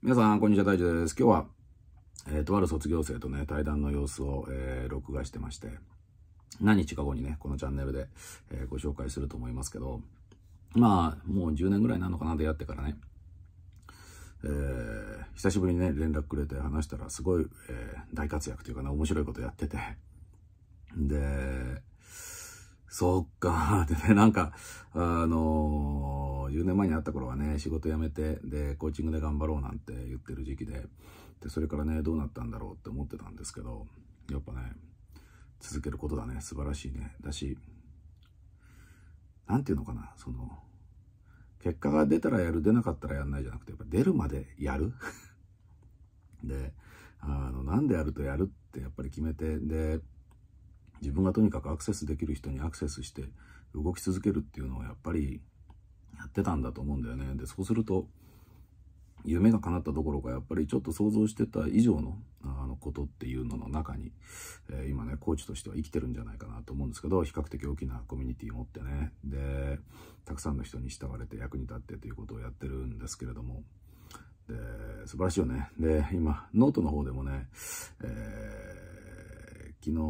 皆さん、こんにちは、大地です。今日は、えー、とある卒業生とね、対談の様子を、えー、録画してまして、何日か後にね、このチャンネルで、えー、ご紹介すると思いますけど、まあ、もう10年ぐらいなのかな、出会ってからね、えー、久しぶりにね、連絡くれて話したら、すごい、えー、大活躍というかね、面白いことやってて、で、そっか、でね、なんか、あのー、10年前に会った頃はね、仕事辞めて、で、コーチングで頑張ろうなんて言ってる時期で、で、それからね、どうなったんだろうって思ってたんですけど、やっぱね、続けることだね、素晴らしいね。だし、なんていうのかな、その、結果が出たらやる、出なかったらやんないじゃなくて、やっぱ出るまでやる で、あの、なんでやるとやるってやっぱり決めて、で、自分がとにかくアクセスできる人にアクセスして動き続けるっていうのをやっぱりやってたんだと思うんだよね。で、そうすると、夢が叶ったどころか、やっぱりちょっと想像してた以上のあのことっていうのの中に、えー、今ね、コーチとしては生きてるんじゃないかなと思うんですけど、比較的大きなコミュニティを持ってね、で、たくさんの人に慕われて役に立ってということをやってるんですけれども、で、素晴らしいよね。で、今、ノートの方でもね、えー昨日、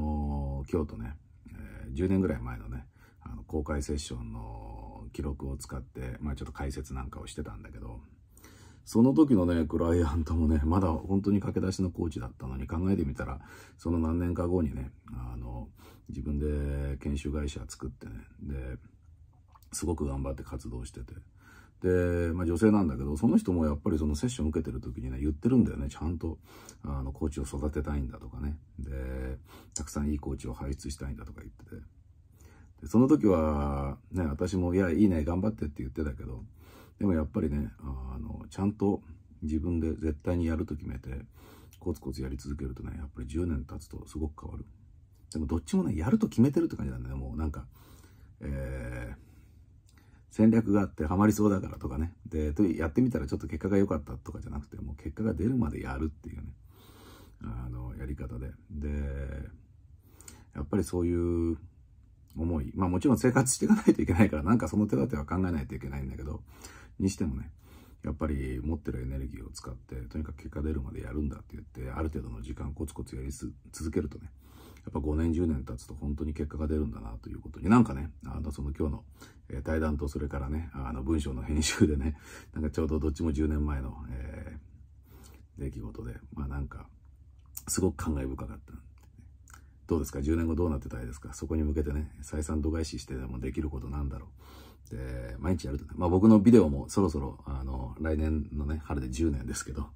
京都ね、えー、10年ぐらい前のね、あの公開セッションの記録を使って、まあちょっと解説なんかをしてたんだけど、その時のね、クライアントもね、まだ本当に駆け出しのコーチだったのに考えてみたら、その何年か後にね、あの、自分で研修会社作ってね、で、すごく頑張って活動してて、で、まあ、女性なんだけど、その人もやっぱりそのセッション受けてる時にね、言ってるんだよね、ちゃんと、あの、コーチを育てたいんだとかね。で、たくさんいいコーチを輩出したいんだとか言ってて。で、その時は、ね、私も、いや、いいね、頑張ってって言ってたけど、でもやっぱりね、あの、ちゃんと自分で絶対にやると決めて、コツコツやり続けるとね、やっぱり10年経つとすごく変わる。でもどっちもね、やると決めてるって感じなんだよね、もうなんか、戦略があってハマりそうだからとかね。で、やってみたらちょっと結果が良かったとかじゃなくて、もう結果が出るまでやるっていうね、あの、やり方で。で、やっぱりそういう思い。まあもちろん生活していかないといけないから、なんかその手立ては考えないといけないんだけど、にしてもね、やっぱり持ってるエネルギーを使って、とにかく結果出るまでやるんだって言って、ある程度の時間コツコツやり続けるとね、やっぱ5年10年経つと本当に結果が出るんだなということに、なんかね、あの、その今日の、え対談と、それからね、あの、文章の編集でね、なんかちょうどどっちも10年前の、えー、出来事で、まあなんか、すごく感慨深かった。どうですか ?10 年後どうなってたいですかそこに向けてね、採算度外視してでもできることなんだろう。で、毎日やるとね、まあ僕のビデオもそろそろ、あの、来年のね、春で10年ですけど、やっ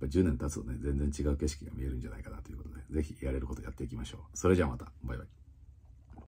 ぱ10年経つとね、全然違う景色が見えるんじゃないかなということで、ぜひやれることやっていきましょう。それじゃあまた、バイバイ。